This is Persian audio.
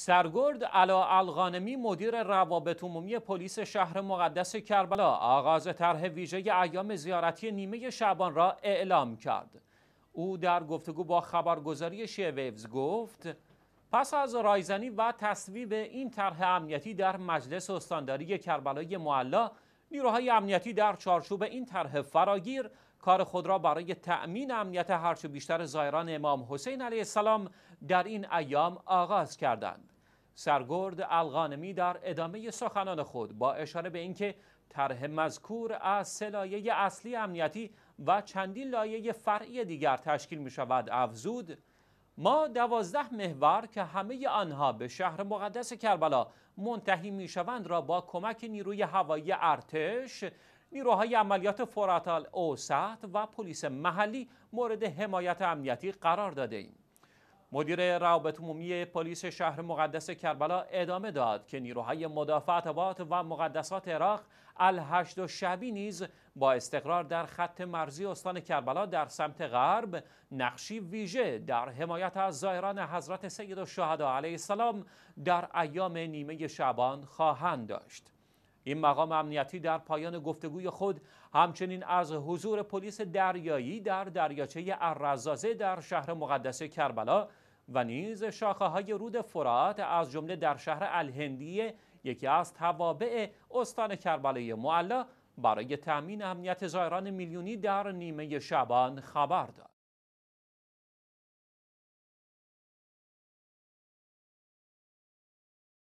سرگرد علا الغانمی مدیر روابط عمومی پلیس شهر مقدس کربلا آغاز طرح ویژه ایام زیارتی نیمه شعبان را اعلام کرد او در گفتگو با خبرگزاری شیویوز گفت پس از رایزنی و تصویب این طرح امنیتی در مجلس استانداری کربلای معلا نیروهای امنیتی در چارچوب این طرح فراگیر کار خود را برای تأمین امنیت هرچه بیشتر زایران امام حسین علیه السلام در این ایام آغاز کردند. سرگرد الغانمی در ادامه سخنان خود با اشاره به اینکه طرح مذکور از سه اصلی امنیتی و چندین لایه فرعی دیگر تشکیل می شود افزود ما دوازده محور که همه آنها به شهر مقدس کربلا منتهی میشوند را با کمک نیروی هوایی ارتش نیروهای عملیات فراتال اوسط و پلیس محلی مورد حمایت امنیتی قرار داده ایم. مدیر روابط عمومی پلیس شهر مقدس کربلا ادامه داد که نیروهای مدافعات و مقدسات عراق الهشد و شبی نیز با استقرار در خط مرزی استان کربلا در سمت غرب نقشی ویژه در حمایت از زایران حضرت سید الشهدا علیه السلام در ایام نیمه شعبان خواهند داشت. این مقام امنیتی در پایان گفتگوی خود همچنین از حضور پلیس دریایی در دریاچه الرزازه در شهر مقدس کربلا و نیز شاخه های رود فرات از جمله در شهر الهندیه یکی از توابع استان کربلای معلا برای تأمین امنیت زایران میلیونی در نیمه شبان خبر داد.